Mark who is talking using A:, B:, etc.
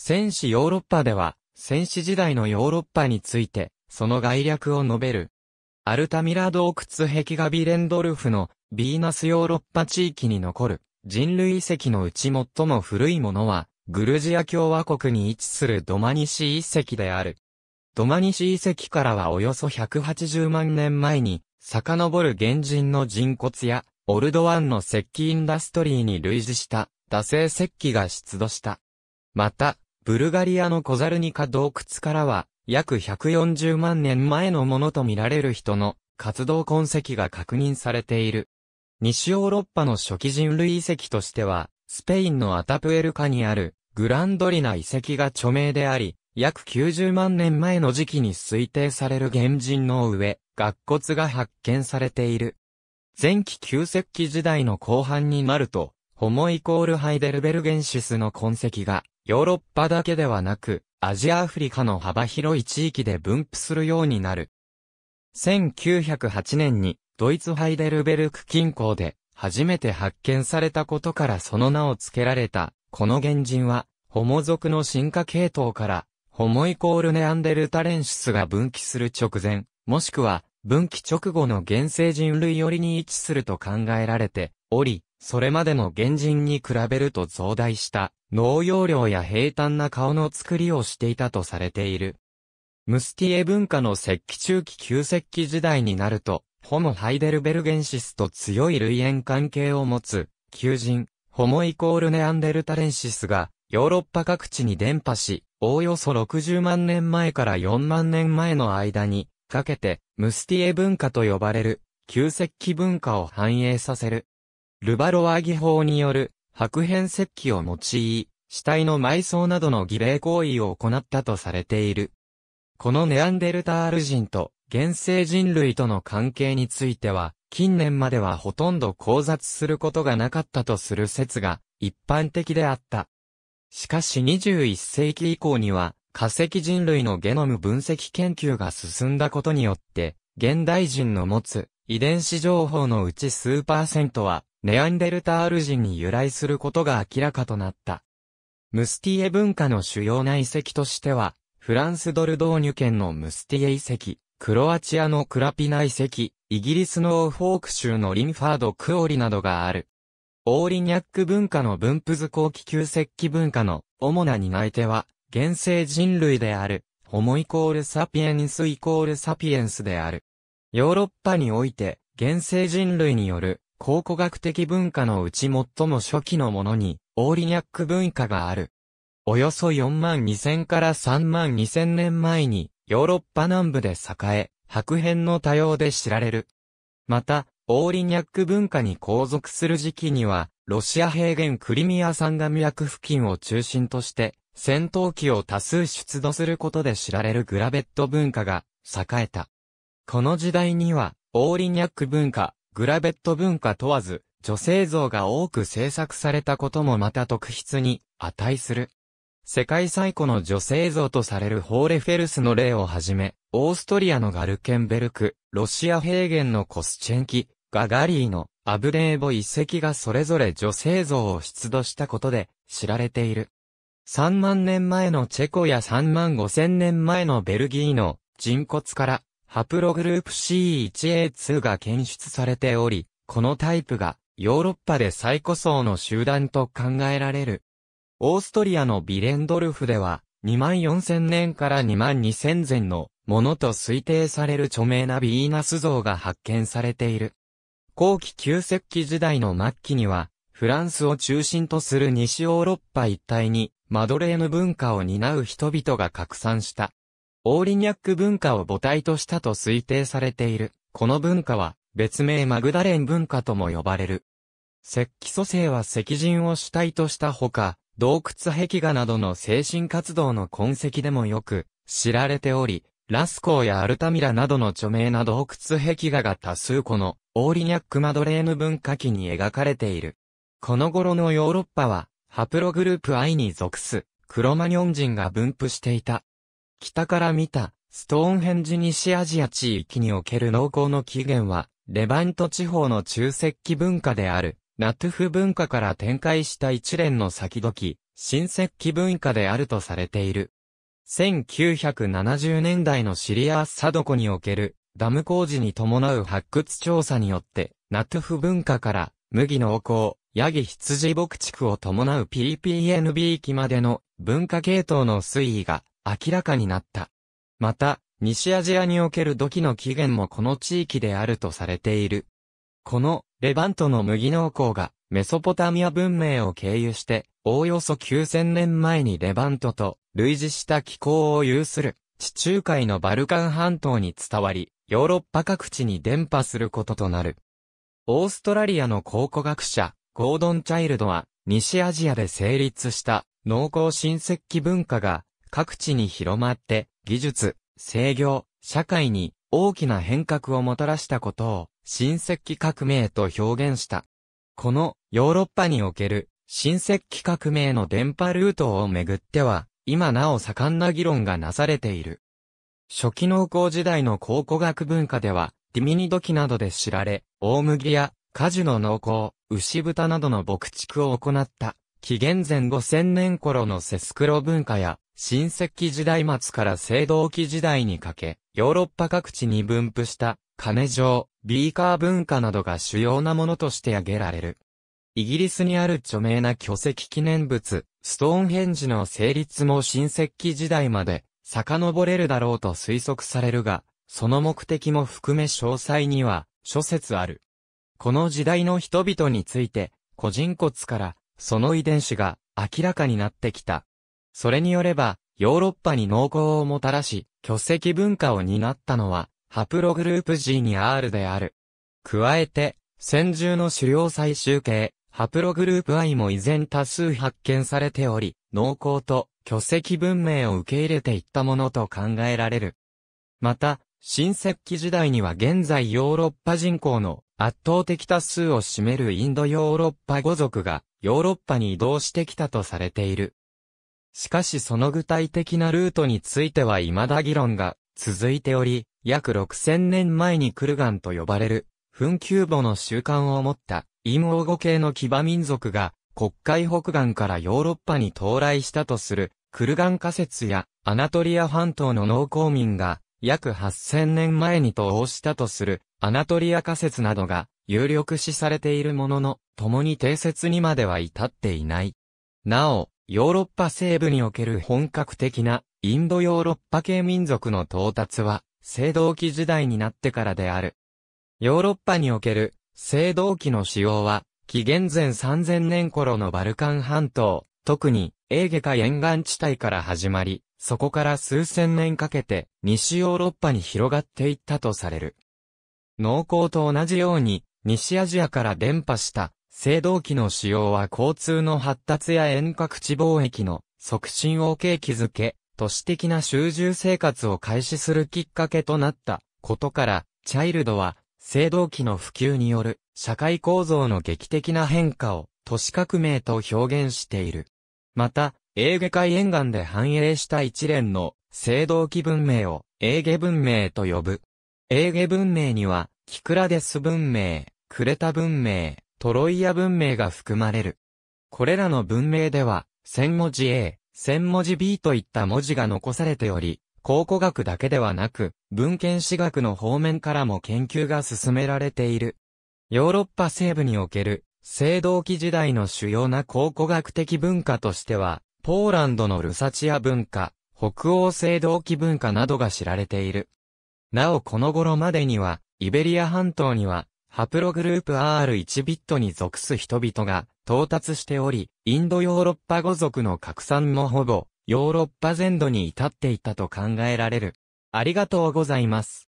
A: 戦士ヨーロッパでは、戦士時代のヨーロッパについて、その概略を述べる。アルタミラ洞窟壁画ビレンドルフの、ビーナスヨーロッパ地域に残る、人類遺跡のうち最も古いものは、グルジア共和国に位置するドマニシ遺跡である。ドマニシ遺跡からはおよそ180万年前に、遡る原人の人骨や、オルドワンの石器インダストリーに類似した、惰性石器が出土した。また、ブルガリアの小ザルニカ洞窟からは、約140万年前のものとみられる人の活動痕跡が確認されている。西ヨーロッパの初期人類遺跡としては、スペインのアタプエルカにあるグランドリナ遺跡が著名であり、約90万年前の時期に推定される原人の上、顎骨が発見されている。前期旧石器時代の後半になると、ホモイコールハイデルベルゲンシスの痕跡がヨーロッパだけではなく、アジアアフリカの幅広い地域で分布するようになる。1908年にドイツハイデルベルク近郊で初めて発見されたことからその名を付けられた、この原人は、ホモ族の進化系統から、ホモイコールネアンデルタレンシスが分岐する直前、もしくは分岐直後の原生人類寄りに位置すると考えられており、それまでの原人に比べると増大した農用量や平坦な顔の作りをしていたとされている。ムスティエ文化の石器中期旧石器時代になると、ホモ・ハイデルベルゲンシスと強い類縁関係を持つ、求人、ホモイコールネアンデルタレンシスが、ヨーロッパ各地に伝播し、おおよそ60万年前から4万年前の間に、かけて、ムスティエ文化と呼ばれる、旧石器文化を反映させる。ルバロワ技法による白変石器を用い、死体の埋葬などの儀礼行為を行ったとされている。このネアンデルタール人と現世人類との関係については、近年まではほとんど交雑することがなかったとする説が一般的であった。しかし21世紀以降には、化石人類のゲノム分析研究が進んだことによって、現代人の持つ遺伝子情報のうち数パーセントは、ネアンデルタール人に由来することが明らかとなった。ムスティエ文化の主要な遺跡としては、フランスドルドーニュ県のムスティエ遺跡、クロアチアのクラピナ遺跡、イギリスのオーフォーク州のリンファード・クオリなどがある。オーリニャック文化の分布図後期旧石器文化の主な担い手は、現世人類である、ホモイコールサピエンスイコールサピエンスである。ヨーロッパにおいて、現世人類による考古学的文化のうち最も初期のものに、オーリニャック文化がある。およそ4万2000から3万2000年前に、ヨーロッパ南部で栄え、白変の多様で知られる。また、オーリニャック文化に後続する時期には、ロシア平原クリミア山岩脈付近を中心として、戦闘機を多数出土することで知られるグラベット文化が栄えた。この時代には、オーリニャック文化、グラベット文化問わず、女性像が多く制作されたこともまた特筆に値する。世界最古の女性像とされるホーレフェルスの例をはじめ、オーストリアのガルケンベルク、ロシア平原のコスチェンキ、ガガリーのアブデーボ遺跡がそれぞれ女性像を出土したことで知られている。3万年前のチェコや3万5千年前のベルギーの人骨からハプログループ C1A2 が検出されており、このタイプがヨーロッパで最古層の集団と考えられる。オーストリアのビレンドルフでは、24000年から22000前のものと推定される著名なビーナス像が発見されている。後期旧石器時代の末期には、フランスを中心とする西ヨーロッパ一帯に、マドレーヌ文化を担う人々が拡散した。オーリニャック文化を母体としたと推定されている。この文化は、別名マグダレン文化とも呼ばれる。石器蘇生は石人を主体としたほか、洞窟壁画などの精神活動の痕跡でもよく知られており、ラスコーやアルタミラなどの著名な洞窟壁画が多数このオーリニャックマドレーヌ文化期に描かれている。この頃のヨーロッパは、ハプログループ I に属す、クロマニョン人が分布していた。北から見た、ストーンヘンジ西アジア地域における農耕の起源は、レバント地方の中石器文化である、ナトゥフ文化から展開した一連の先時、新石器文化であるとされている。1970年代のシリア・ッサドコにおけるダム工事に伴う発掘調査によって、ナトゥフ文化から麦農耕、ヤギ羊牧畜を伴う PPNB 域までの文化系統の推移が明らかになった。また、西アジアにおける土器の起源もこの地域であるとされている。この、レバントの麦農耕が、メソポタミア文明を経由して、おおよそ9000年前にレバントと類似した気候を有する地中海のバルカン半島に伝わり、ヨーロッパ各地に伝播することとなる。オーストラリアの考古学者、ゴードン・チャイルドは、西アジアで成立した農耕新石器文化が各地に広まって、技術、制御、社会に大きな変革をもたらしたことを、新石器革命と表現した。このヨーロッパにおける新石器革命の電波ルートをめぐっては、今なお盛んな議論がなされている。初期農耕時代の考古学文化では、ディミニ土器などで知られ、大麦や果樹の農耕、牛豚などの牧畜を行った、紀元前5000年頃のセスクロ文化や、新石器時代末から青銅器時代にかけ、ヨーロッパ各地に分布した、金城、ビーカー文化などが主要なものとして挙げられる。イギリスにある著名な巨石記念物、ストーンヘンジの成立も新石器時代まで遡れるだろうと推測されるが、その目的も含め詳細には諸説ある。この時代の人々について、個人骨からその遺伝子が明らかになってきた。それによれば、ヨーロッパに農耕をもたらし、巨石文化を担ったのは、ハプログループ G に R である。加えて、先住の狩猟採集系、ハプログループ I も依然多数発見されており、農耕と巨石文明を受け入れていったものと考えられる。また、新石器時代には現在ヨーロッパ人口の圧倒的多数を占めるインドヨーロッパ語族がヨーロッパに移動してきたとされている。しかしその具体的なルートについては未だ議論が続いており、約6000年前にクルガンと呼ばれる、墳丘墓の習慣を持った陰王語系の騎馬民族が、国会北岸からヨーロッパに到来したとする、クルガン仮説や、アナトリア半島の農耕民が、約8000年前に投稿したとする、アナトリア仮説などが、有力視されているものの、共に定説にまでは至っていない。なお、ヨーロッパ西部における本格的なインドヨーロッパ系民族の到達は、青銅器時代になってからである。ヨーロッパにおける青銅器の使用は、紀元前3000年頃のバルカン半島、特にエーゲ海沿岸地帯から始まり、そこから数千年かけて西ヨーロッパに広がっていったとされる。農耕と同じように西アジアから伝播した青銅器の使用は交通の発達や遠隔地貿易の促進を契機づけ、都市的な集中生活を開始するきっかけとなったことから、チャイルドは、青銅器の普及による社会構造の劇的な変化を都市革命と表現している。また、エーゲ海沿岸で繁栄した一連の青銅器文明をエーゲ文明と呼ぶ。エーゲ文明には、キクラデス文明、クレタ文明、トロイア文明が含まれる。これらの文明では、千文字 A、千文字 B といった文字が残されており、考古学だけではなく、文献史学の方面からも研究が進められている。ヨーロッパ西部における、青銅器時代の主要な考古学的文化としては、ポーランドのルサチア文化、北欧青銅器文化などが知られている。なおこの頃までには、イベリア半島には、ハプログループ R1 ビットに属す人々が到達しており、インドヨーロッパ語族の拡散もほぼヨーロッパ全土に至っていたと考えられる。ありがとうございます。